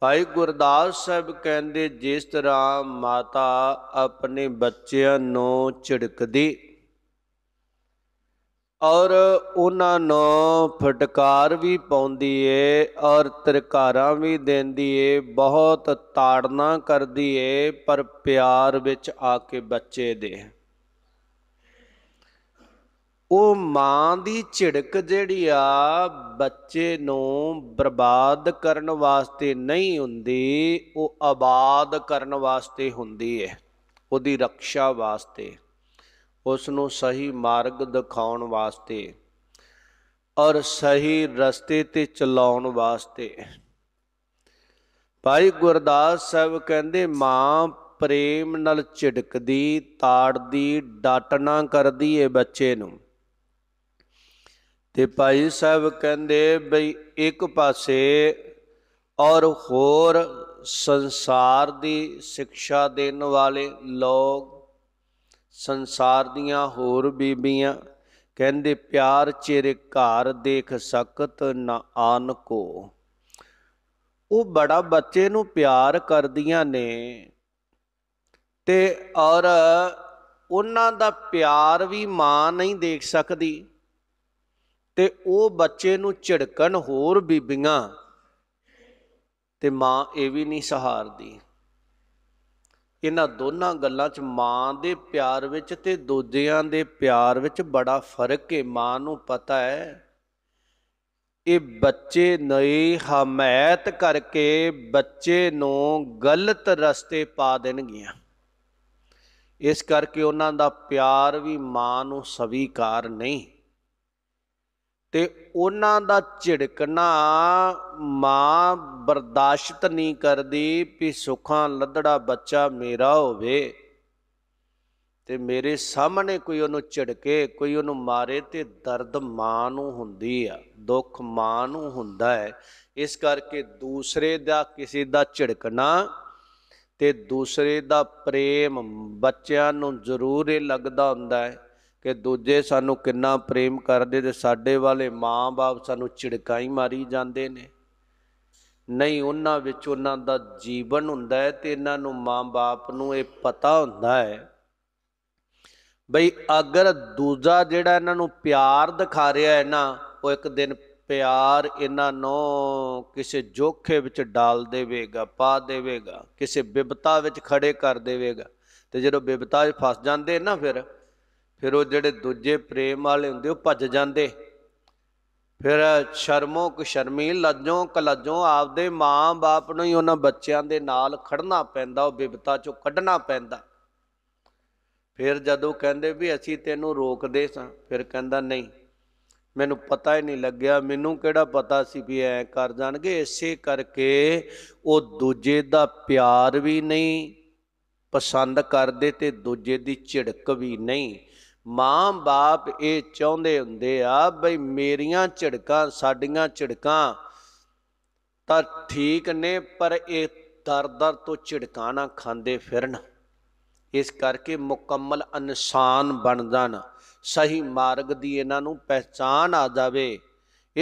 ਭਾਈ ਗੁਰਦਾਸ ਸਾਹਿਬ ਕਹਿੰਦੇ ਜਿਸ ਤਰ੍ਹਾਂ ਮਾਤਾ ਆਪਣੇ ਬੱਚਿਆਂ ਨੂੰ ਝਿੜਕਦੀ ਔਰ ਉਹਨਾਂ ਨੂੰ ਫਟਕਾਰ ਵੀ ਪਾਉਂਦੀ ਏ ਔਰ ਤਰਕਾਰਾਂ ਵੀ ਦਿੰਦੀ ਏ ਬਹੁਤ ਤਾੜਨਾ ਕਰਦੀ ਏ ਪਰ ਪਿਆਰ ਵਿੱਚ ਆ ਕੇ ਬੱਚੇ ਦੇ ਉਹ ਮਾਂ ਦੀ ਝਿੜਕ ਜਿਹੜੀ ਆ ਬੱਚੇ ਨੂੰ ਬਰਬਾਦ ਕਰਨ ਵਾਸਤੇ ਨਹੀਂ ਹੁੰਦੀ ਉਹ ਆਬਾਦ ਕਰਨ ਵਾਸਤੇ ਹੁੰਦੀ ਹੈ ਉਹਦੀ ਰੱਖਿਆ ਵਾਸਤੇ ਉਸ ਨੂੰ ਸਹੀ ਮਾਰਗ ਦਿਖਾਉਣ ਵਾਸਤੇ ਔਰ ਸਹੀ ਰਸਤੇ ਤੇ ਚਲਾਉਣ ਵਾਸਤੇ ਭਾਈ ਗੁਰਦਾਸ ਸਾਹਿਬ ਕਹਿੰਦੇ ਮਾਂ ਪ੍ਰੇਮ ਨਾਲ ਝਿੜਕਦੀ ਤਾੜਦੀ ਡਾਟਣਾ ਕਰਦੀ ਏ ਬੱਚੇ ਨੂੰ ਤੇ ਭਾਈ ਸਾਹਿਬ ਕਹਿੰਦੇ ਬਈ ਇੱਕ ਪਾਸੇ ਔਰ ਹੋਰ ਸੰਸਾਰ ਦੀ ਸਿੱਖਿਆ ਦੇਣ ਵਾਲੇ ਲੋਕ ਸੰਸਾਰ ਦੀਆਂ ਹੋਰ ਬੀਬੀਆਂ ਕਹਿੰਦੇ ਪਿਆਰ ਚਿਹਰੇ ਘਰ ਦੇਖ ਸਕਤ ਨਾ ਆਨ ਕੋ ਉਹ ਬੜਾ ਬੱਚੇ ਨੂੰ ਪਿਆਰ ਕਰਦੀਆਂ ਨੇ ਤੇ ਔਰ ਉਹਨਾਂ ਦਾ ਪਿਆਰ ਵੀ ਮਾਂ ਨਹੀਂ ਦੇਖ ਸਕਦੀ ਤੇ ਉਹ ਬੱਚੇ ਨੂੰ ਝਿੜਕਣ ਹੋਰ ਬੀਬੀਆਂ ਤੇ ਮਾਂ ਇਹ ਵੀ ਨਹੀਂ ਸਹਾਰਦੀ ਇਹਨਾਂ ਦੋਨਾਂ ਗੱਲਾਂ 'ਚ ਮਾਂ ਦੇ ਪਿਆਰ ਵਿੱਚ ਤੇ ਦੋਦਿਆਂ ਦੇ ਪਿਆਰ ਵਿੱਚ ਬੜਾ ਫਰਕ ਹੈ ਮਾਂ ਨੂੰ ਪਤਾ ਹੈ ਇਹ ਬੱਚੇ ਨਈ ਹਮਾਇਤ ਕਰਕੇ ਬੱਚੇ ਨੂੰ ਗਲਤ ਰਸਤੇ ਪਾ ਦੇਣਗੀਆਂ ਇਸ ਕਰਕੇ ਉਹਨਾਂ ਦਾ ਪਿਆਰ ਵੀ ਮਾਂ ਨੂੰ ਸਵੀਕਾਰ ਨਹੀਂ ਤੇ ਉਹਨਾਂ ਦਾ ਝਿੜਕਣਾ ਮਾਂ ਬਰਦਾਸ਼ਤ ਨਹੀਂ ਕਰਦੀ ਵੀ ਸੁਖਾਂ ਲੱਦੜਾ ਬੱਚਾ ਮੇਰਾ ਹੋਵੇ ਤੇ ਮੇਰੇ ਸਾਹਮਣੇ ਕੋਈ ਉਹਨੂੰ ਝਿੜਕੇ ਕੋਈ ਉਹਨੂੰ ਮਾਰੇ ਤੇ ਦਰਦ ਮਾਂ ਨੂੰ ਹੁੰਦੀ ਆ ਦੁੱਖ ਮਾਂ ਨੂੰ ਹੁੰਦਾ ਹੈ ਇਸ ਕਰਕੇ ਦੂਸਰੇ ਦਾ ਕਿਸੇ ਦਾ ਝਿੜਕਣਾ ਤੇ ਦੂਸਰੇ ਦਾ ਪ੍ਰੇਮ ਬੱਚਿਆਂ ਨੂੰ ਜ਼ਰੂਰ ਇਹ ਲੱਗਦਾ ਹੁੰਦਾ ਹੈ ਕਿ ਦੂਜੇ ਸਾਨੂੰ ਕਿੰਨਾ ਪ੍ਰੇਮ ਕਰਦੇ ਤੇ ਸਾਡੇ ਵਾਲੇ ਮਾਂ-ਬਾਪ ਸਾਨੂੰ ਛਿੜਕਾਈ ਮਾਰੀ ਜਾਂਦੇ ਨੇ ਨਹੀਂ ਉਹਨਾਂ ਵਿੱਚ ਉਹਨਾਂ ਦਾ ਜੀਵਨ ਹੁੰਦਾ ਹੈ ਤੇ ਇਹਨਾਂ ਨੂੰ ਮਾਂ-ਬਾਪ ਨੂੰ ਇਹ ਪਤਾ ਹੁੰਦਾ ਹੈ ਬਈ ਅਗਰ ਦੂਜਾ ਜਿਹੜਾ ਇਹਨਾਂ ਨੂੰ ਪਿਆਰ ਦਿਖਾ ਰਿਹਾ ਹੈ ਨਾ ਉਹ ਇੱਕ ਦਿਨ ਪਿਆਰ ਇਹਨਾਂ ਨੂੰ ਕਿਸੇ ਜੋਖੇ ਵਿੱਚ ਡਾਲ ਦੇਵੇਗਾ ਪਾ ਦੇਵੇਗਾ ਕਿਸੇ ਬਿਪਤਾ ਵਿੱਚ ਖੜੇ ਕਰ ਦੇਵੇਗਾ ਤੇ ਜਦੋਂ ਬਿਪਤਾ 'ਚ ਫਸ ਜਾਂਦੇ ਨਾ ਫਿਰ ਫਿਰ ਉਹ ਜਿਹੜੇ ਦੂਜੇ ਪ੍ਰੇਮ ਵਾਲੇ ਹੁੰਦੇ ਉਹ ਭੱਜ ਜਾਂਦੇ ਫਿਰ ਸ਼ਰਮੋ ਕੁ ਸ਼ਰਮੀ ਲੱਜੋ ਕਲੱਜੋਂ ਆਪਦੇ ਮਾਂ-ਬਾਪ ਨੂੰ ਹੀ ਉਹਨਾਂ ਬੱਚਿਆਂ ਦੇ ਨਾਲ ਖੜਨਾ ਪੈਂਦਾ ਉਹ ਬਿਪਤਾ ਚੋਂ ਕੱਢਣਾ ਪੈਂਦਾ ਫਿਰ ਜਦੋਂ ਕਹਿੰਦੇ ਵੀ ਅਸੀਂ ਤੈਨੂੰ ਰੋਕਦੇ ਸਾਂ ਫਿਰ ਕਹਿੰਦਾ ਨਹੀਂ ਮੈਨੂੰ ਪਤਾ ਹੀ ਨਹੀਂ ਲੱਗਿਆ ਮੈਨੂੰ ਕਿਹੜਾ ਪਤਾ ਸੀ ਵੀ ਐ ਕਰ ਜਾਣਗੇ ਇਸੇ ਕਰਕੇ ਉਹ ਦੂਜੇ ਦਾ ਪਿਆਰ ਵੀ ਨਹੀਂ ਪਸੰਦ ਕਰਦੇ ਤੇ ਦੂਜੇ ਦੀ ਝਿੜਕ ਵੀ ਨਹੀਂ ਮਾਂ ਬਾਪ ਇਹ ਚਾਹੁੰਦੇ ਹੁੰਦੇ ਆ ਬਈ ਮੇਰੀਆਂ ਝਿੜਕਾਂ ਸਾਡੀਆਂ ਝਿੜਕਾਂ ਤਾਂ ਠੀਕ ਨੇ ਪਰ ਇਹ ਦਰ-ਦਰ ਤੋਂ ਝਿੜਕਾਂ ਨਾ ਖਾਂਦੇ ਫਿਰਨ ਇਸ ਕਰਕੇ ਮੁਕੰਮਲ ਇਨਸਾਨ ਬਣ ਜਾਣ ਸਹੀ ਮਾਰਗ ਦੀ ਇਹਨਾਂ ਨੂੰ ਪਹਿਚਾਨ ਆ ਜਾਵੇ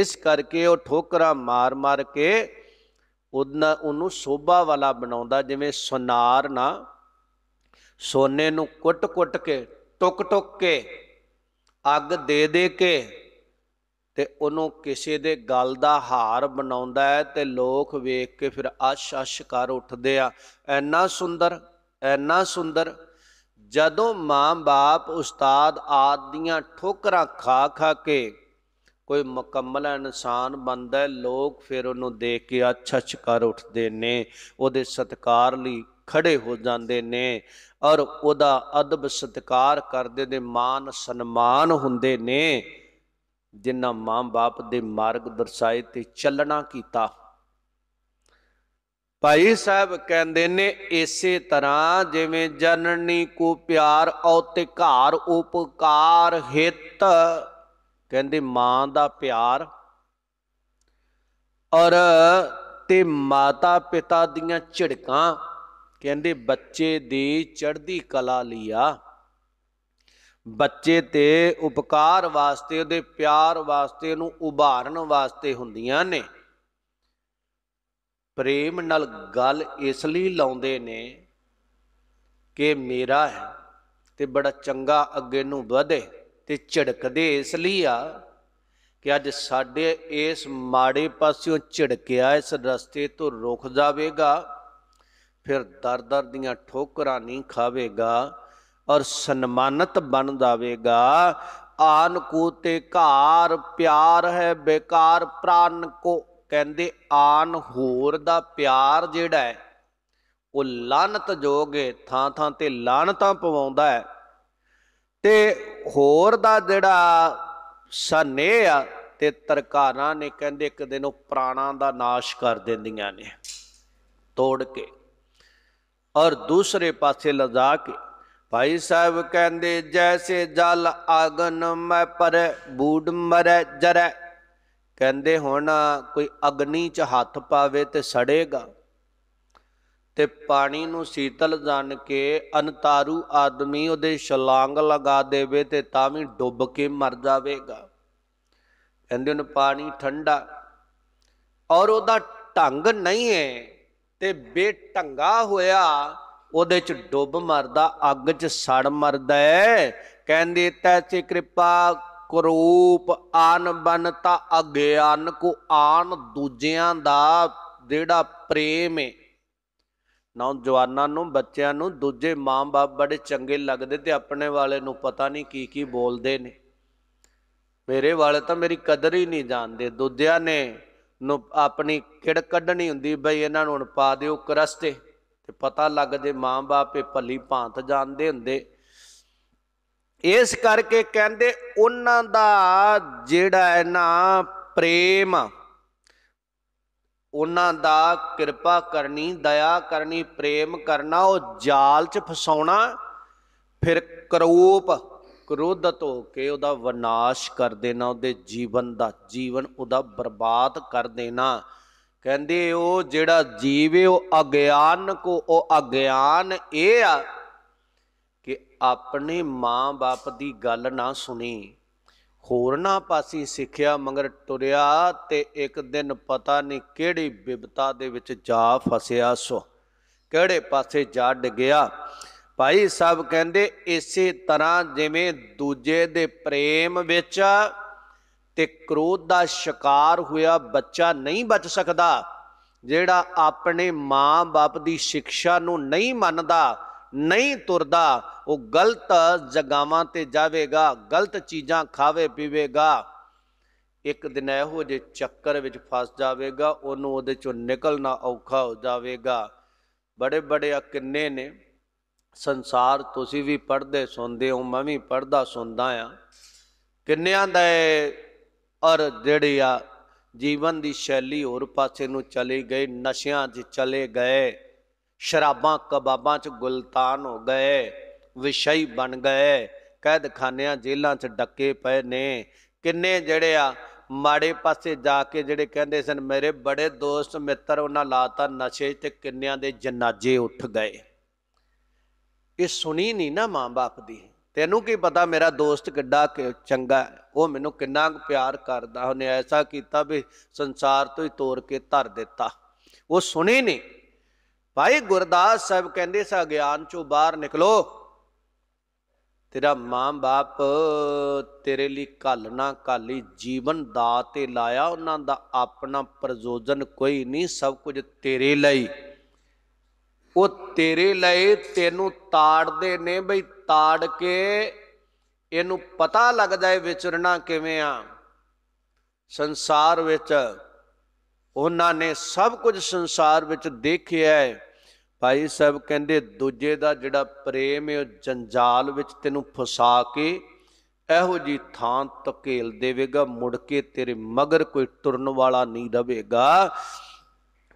ਇਸ ਕਰਕੇ ਉਹ ਠੋਕਰਾਂ ਮਾਰ-ਮਾਰ ਕੇ ਉਹਨਾਂ ਉਹਨੂੰ ਸੋਭਾ ਵਾਲਾ ਬਣਾਉਂਦਾ ਜਿਵੇਂ ਸੁਨਾਰ ਨਾ ਸੋਨੇ ਨੂੰ ਕੁੱਟ-ਕੁੱਟ ਕੇ ਟੁਕ ਟੁਕ ਕੇ ਅੱਗ ਦੇ ਦੇ ਕੇ ਤੇ ਉਹਨੂੰ ਕਿਸੇ ਦੇ ਗਲ ਦਾ ਹਾਰ ਬਣਾਉਂਦਾ ਹੈ ਤੇ ਲੋਕ ਵੇਖ ਕੇ ਫਿਰ ਅਸ਼ ਅਸ਼ ਕਰ ਉੱਠਦੇ ਆ ਐਨਾ ਸੁੰਦਰ ਐਨਾ ਸੁੰਦਰ ਜਦੋਂ ਮਾਂ-ਬਾਪ ਉਸਤਾਦ ਆਦ ਦੀਆਂ ਠੋਕਰਾਂ ਖਾ ਖਾ ਕੇ ਕੋਈ ਮੁਕੰਮਲ ਇਨਸਾਨ ਬਣਦਾ ਲੋਕ ਫਿਰ ਉਹਨੂੰ ਦੇਖ ਕੇ ਅਛਛ ਕਰ ਉੱਠਦੇ ਨੇ ਉਹਦੇ ਸਤਕਾਰ ਲਈ ਖੜੇ ਹੋ ਜਾਂਦੇ ਨੇ ਔਰ ਉਹਦਾ ਅਦਬ ਸਤਕਾਰ ਕਰਦੇ ਦੇ ਮਾਨ ਸਨਮਾਨ ਹੁੰਦੇ ਨੇ ਜਿਨ੍ਹਾਂ ਮਾਂ-ਬਾਪ ਦੇ ਮਾਰਗ ਦਰਸਾਏ ਤੇ ਚੱਲਣਾ ਕੀਤਾ ਭਾਈ ਸਾਹਿਬ ਕਹਿੰਦੇ ਨੇ ਇਸੇ ਤਰ੍ਹਾਂ ਜਿਵੇਂ ਜਨਨੀ ਕੋ ਪਿਆਰ ਔ ਤੇ ਘਾਰ ਉਪਕਾਰ ਹਿਤ ਕਹਿੰਦੇ ਮਾਂ ਦਾ ਪਿਆਰ ਔਰ ਤੇ ਮਾਤਾ ਪਿਤਾ ਦੀਆਂ ਝਿੜਕਾਂ ਕਹਿੰਦੇ ਬੱਚੇ ਦੀ ਚੜ੍ਹਦੀ ਕਲਾ ਲਿਆ ਬੱਚੇ ਤੇ ਉਪਕਾਰ ਵਾਸਤੇ ਉਹਦੇ ਪਿਆਰ ਵਾਸਤੇ ਉਹਨੂੰ ਉਭਾਰਨ ਵਾਸਤੇ ਹੁੰਦੀਆਂ ਨੇ ਪ੍ਰੇਮ ਨਾਲ ਗੱਲ ਇਸ ਲਈ ਲਾਉਂਦੇ ਨੇ ਕਿ ਮੇਰਾ ਹੈ ਤੇ ਬੜਾ ਚੰਗਾ ਅੱਗੇ ਨੂੰ ਵਧੇ ਤੇ ਝੜਕਦੇ ਇਸ ਲਈ ਆ ਕਿ ਅੱਜ ਸਾਡੇ ਇਸ ਮਾੜੇ ਪਾਸਿਓਂ ਝੜਕਿਆ ਇਸ ਰਸਤੇ ਤੋਂ ਰੁਕ ਜਾਵੇਗਾ ਫਿਰ ਦਰ-ਦਰ ਦੀਆਂ ਠੋਕਰਾਂ ਨਹੀਂ ਖਾਵੇਗਾ ਔਰ ਸਨਮਾਨਤ ਬਣ ਜਾਵੇਗਾ ਆਨ ਕੋ ਤੇ ਘਾਰ ਪਿਆਰ ਹੈ ਬੇਕਾਰ ਪ੍ਰਾਨ ਕੋ ਕਹਿੰਦੇ ਆਨ ਹੋਰ ਦਾ ਪਿਆਰ ਜਿਹੜਾ ਹੈ ਉਹ ਲਾਨਤ ਜੋਗੇ ਥਾਂ ਥਾਂ ਤੇ ਲਾਨਤਾਂ ਪਵਾਉਂਦਾ ਹੈ ਤੇ ਹੋਰ ਦਾ ਜਿਹੜਾ ਸਨੇਹ ਆ ਤੇ ਤਰਕਾਰਾਂ ਨੇ ਕਹਿੰਦੇ ਇੱਕ ਦਿਨ ਉਹ ਪ੍ਰਾਣਾ ਦਾ ਨਾਸ਼ ਕਰ ਦਿੰਦੀਆਂ ਨੇ ਤੋੜ ਕੇ ਔਰ ਦੂਸਰੇ ਪਾਸੇ ਲਜਾ ਕੇ ਭਾਈ ਸਾਹਿਬ ਕਹਿੰਦੇ ਜੈਸੇ ਜਲ ਅਗਨ ਮੈ ਪਰ ਬੂਡ ਮਰੈ ਜਰੈ ਕਹਿੰਦੇ ਹੁਣ ਕੋਈ ਅਗਨੀ ਚ ਹੱਥ ਪਾਵੇ ਤੇ ਸੜੇਗਾ ਤੇ ਪਾਣੀ ਨੂੰ ਸੀਤਲ ਜਾਣ ਕੇ ਅਨਤਾਰੂ ਆਦਮੀ ਉਹਦੇ ਛਲਾਂਗ ਲਗਾ ਦੇਵੇ ਤੇ ਤਾਂ ਵੀ ਡੁੱਬ ਕੇ ਮਰ ਜਾਵੇਗਾ ਕਹਿੰਦੇ ਉਹਨੂੰ ਪਾਣੀ ਠੰਡਾ ਔਰ ਉਹਦਾ ਢੰਗ ਨਹੀਂ ਹੈ ਤੇ ਬੇਟੰਗਾ ਹੋਇਆ ਉਹਦੇ ਚ ਡੁੱਬ ਮਰਦਾ ਅੱਗ ਚ ਸੜ ਮਰਦਾ ਕਹਿੰਦੇ ਤੈ ਸੇ ਕਿਰਪਾ ਕਰੂਪ ਆਨ ਬਨਤਾ ਅਗਿਆਨ ਕੋ ਆਨ ਦੂਜਿਆਂ ਦਾ ਜਿਹੜਾ ਪ੍ਰੇਮ ਹੈ ਨੌਜਵਾਨਾਂ ਨੂੰ ਬੱਚਿਆਂ ਨੂੰ ਦੂਜੇ ਮਾਂ-ਬਾਪ ਬੜੇ ਚੰਗੇ ਲੱਗਦੇ ਤੇ ਆਪਣੇ ਵਾਲੇ ਨੂੰ ਪਤਾ ਨਹੀਂ ਕੀ ਕੀ ਬੋਲਦੇ ਨੇ ਮੇਰੇ ਵਾਲੇ ਤਾਂ ਮੇਰੀ ਕਦਰ ਹੀ ਨਹੀਂ ਜਾਣਦੇ ਦੂਜਿਆਂ ਨੇ ਨੂੰ ਆਪਣੀ ਖਿੜ ਕੱਢਣੀ ਹੁੰਦੀ ਬਈ ਇਹਨਾਂ ਨੂੰ ਹੁਣ ਪਾ ਦਿਓ ਕਰਸਤੇ ਤੇ ਪਤਾ ਲੱਗਦੇ ਮਾਂ-ਬਾਪ ਇਹ ਭੱਲੀ ਭਾਂਤ ਜਾਣਦੇ ਹੁੰਦੇ ਇਸ ਕਰਕੇ ਕਹਿੰਦੇ ਉਹਨਾਂ ਦਾ ਜਿਹੜਾ ਹੈ ਨਾ ਪ੍ਰੇਮ ਉਹਨਾਂ ਦਾ ਕਿਰਪਾ ਕਰਨੀ ਦਇਆ ਕਰਨੀ ਪ੍ਰੇਮ ਕਰਨਾ ਉਹ ਜਾਲ 'ਚ ਫਸਾਉਣਾ ਫਿਰ ਕਰੋਪ ਕ੍ਰੋਧਤ ਹੋ ਕੇ ਉਹਦਾ ਵਿਨਾਸ਼ ਕਰ ਦੇਣਾ ਉਹਦੇ ਜੀਵਨ ਦਾ ਜੀਵਨ ਉਹਦਾ ਬਰਬਾਦ ਕਰ ਦੇਣਾ ਕਹਿੰਦੇ ਉਹ ਜਿਹੜਾ ਜੀਵ ਹੈ ਉਹ ਅਗਿਆਨ ਕੋ ਉਹ ਅਗਿਆਨ ਇਹ ਆ ਕਿ ਆਪਣੇ ਮਾਂ-ਬਾਪ ਦੀ ਗੱਲ ਨਾ ਸੁਣੀ ਹੋਰਨਾ ਪਾਸੀ ਸਿੱਖਿਆ ਮਗਰ ਤੁਰਿਆ ਤੇ ਇੱਕ ਦਿਨ ਪਤਾ ਨਹੀਂ ਕਿਹੜੀ ਵਿਵਤਾ ਦੇ ਵਿੱਚ ਜਾ ਫਸਿਆ ਸੋ ਕਿਹੜੇ ਪਾਸੇ ਜਾ ਡਿੱਗਿਆ ਭਾਈ ਸਾਹਿਬ ਕਹਿੰਦੇ ਇਸੇ ਤਰ੍ਹਾਂ ਜਿਵੇਂ ਦੂਜੇ ਦੇ ਪ੍ਰੇਮ ਵਿੱਚ ਤੇ ਕ੍ਰੋਧ ਦਾ ਸ਼ਿਕਾਰ ਹੋਇਆ ਬੱਚਾ ਨਹੀਂ ਬਚ ਸਕਦਾ ਜਿਹੜਾ ਆਪਣੇ ਮਾਂ-ਬਾਪ ਦੀ ਸਿੱਖਿਆ ਨੂੰ ਨਹੀਂ ਮੰਨਦਾ ਨਹੀਂ ਤੁਰਦਾ ਉਹ ਗਲਤ ਜਗਾਵਾਂ ਤੇ ਜਾਵੇਗਾ ਗਲਤ ਚੀਜ਼ਾਂ ਖਾਵੇ ਪੀਵੇਗਾ ਇੱਕ ਦਿਨ ਇਹੋ ਜੇ ਚੱਕਰ ਵਿੱਚ ਫਸ ਜਾਵੇਗਾ ਉਹਨੂੰ ਉਹਦੇ ਚੋਂ ਨਿਕਲਣਾ ਔਖਾ ਹੋ ਜਾਵੇਗਾ ਬੜੇ ਬੜੇ ਕਿੰਨੇ ਨੇ ਸੰਸਾਰ ਤੁਸੀਂ ਵੀ ਪੜਦੇ ਸੁਣਦੇ ਹੋ ਮੈਂ ਵੀ ਪੜਦਾ ਸੁਣਦਾ ਆ ਕਿੰਨਿਆਂ ਦਾ ਔਰ ਜਿਹੜੀ ਆ ਜੀਵਨ ਦੀ ਸ਼ੈਲੀ ਹੋਰ ਪਾਸੇ ਨੂੰ ਚਲੀ ਗਈ ਨਸ਼ਿਆਂ 'ਚ ਚਲੇ ਗਏ ਸ਼ਰਾਬਾਂ ਕਬਾਬਾਂ 'ਚ ਗੁਲਤਾਨ ਹੋ ਗਏ ਵਿਸ਼ਈ ਬਣ ਗਏ ਕੈਦਖਾਨਿਆਂ ਜੇਲ੍ਹਾਂ 'ਚ ਡੱਕੇ ਪਏ ਨੇ ਕਿੰਨੇ ਜਿਹੜੇ ਆ ਮਾੜੇ ਪਾਸੇ ਜਾ ਕੇ ਜਿਹੜੇ ਕਹਿੰਦੇ ਸਨ ਮੇਰੇ ਬੜੇ ਦੋਸਤ ਮਿੱਤਰ ਉਹਨਾਂ ਲਾਤਾ ਨਸ਼ੇ ਤੇ ਕਿੰਨਿਆਂ ਦੇ ਜਨਾਜ਼ੇ ਉੱਠ ਗਏ ਇਹ ਸੁਣੀ ਨਹੀਂ ਨਾ ਮਾਂ-ਬਾਪ ਦੀ ਤੈਨੂੰ ਕੀ ਪਤਾ ਮੇਰਾ ਦੋਸਤ ਕਿੱਡਾ ਚੰਗਾ ਉਹ ਮੈਨੂੰ ਕਿੰਨਾ ਪਿਆਰ ਕਰਦਾ ਉਹਨੇ ਐਸਾ ਕੀਤਾ ਵੀ ਸੰਸਾਰ ਤੋਂ ਹੀ ਤੋੜ ਕੇ ਧਰ ਦਿੱਤਾ ਉਹ ਸੁਣੀ ਨਹੀਂ ਭਾਈ ਗੁਰਦਾਸ ਸਾਹਿਬ ਕਹਿੰਦੇ ਸਾ ਗਿਆਨ ਚੋਂ ਬਾਹਰ ਨਿਕਲੋ ਤੇਰਾ ਮਾਂ-ਬਾਪ ਤੇਰੇ ਲਈ ਕੱਲ ਨਾ ਕਾਲੀ ਜੀਵਨ ਦਾ ਤੇ ਲਾਇਆ ਉਹਨਾਂ ਦਾ ਆਪਣਾ ਪ੍ਰਯੋਜਨ ਕੋਈ ਨਹੀਂ ਸਭ ਕੁਝ ਤੇਰੇ ਲਈ ਉਹ ਤੇਰੇ ਲਈ ਤੈਨੂੰ ਤਾੜਦੇ ਨੇ ਬਈ ਤਾੜ ਕੇ ਇਹਨੂੰ ਪਤਾ ਲੱਗਦਾ ਹੈ ਵਿਚਰਨਾ ਕਿਵੇਂ ਆ ਸੰਸਾਰ ਵਿੱਚ ਉਹਨਾਂ ਨੇ ਸਭ ਕੁਝ ਸੰਸਾਰ ਵਿੱਚ ਦੇਖਿਆ ਹੈ ਭਾਈ ਸਾਹਿਬ ਕਹਿੰਦੇ ਦੂਜੇ ਦਾ ਜਿਹੜਾ ਪ੍ਰੇਮ ਹੈ ਉਹ ਜੰਜਾਲ ਵਿੱਚ ਤੈਨੂੰ ਫਸਾ ਕੇ ਇਹੋ ਜੀ ਥਾਂ ਤਕੇਲ ਦੇਵੇਗਾ ਮੁੜ ਕੇ ਤੇਰੇ ਮਗਰ ਕੋਈ ਤੁਰਨ ਵਾਲਾ ਨਹੀਂ ਰਹੇਗਾ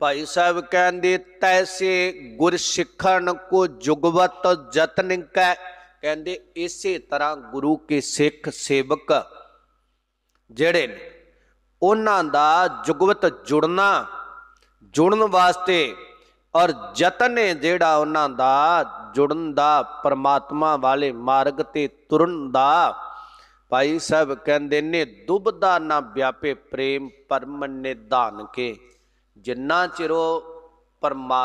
ਭਾਈ ਸਾਹਿਬ ਕਹਿੰਦੇ ਤੈਸੇ ਗੁਰ ਸਿੱਖਣ ਕੋ ਜੁਗਵਤ ਜਤਨ ਕੈ ਕਹਿੰਦੇ ਇਸੇ ਤਰ੍ਹਾਂ ਗੁਰੂ ਕੇ ਸਿੱਖ ਸੇਵਕ ਜਿਹੜੇ ਨੇ ਉਹਨਾਂ ਦਾ ਜੁਗਵਤ ਜੁੜਨਾ ਜੁੜਨ ਵਾਸਤੇ ਔਰ ਜਤਨ ਜਿਹੜਾ ਉਹਨਾਂ ਦਾ ਜੁੜਨ ਦਾ ਪਰਮਾਤਮਾ ਵਾਲੇ ਮਾਰਗ ਤੇ ਤੁਰਨ ਦਾ ਭਾਈ ਸਾਹਿਬ ਕਹਿੰਦੇ ਨੇ ਦੁਬਦਾ ਨਾ ਵਿਆਪੇ ਪ੍ਰੇਮ ਪਰਮ ਨਿਧਾਨ ਕੇ ਜਿੰਨਾ ਚਿਰੋ ਪਰਮਾ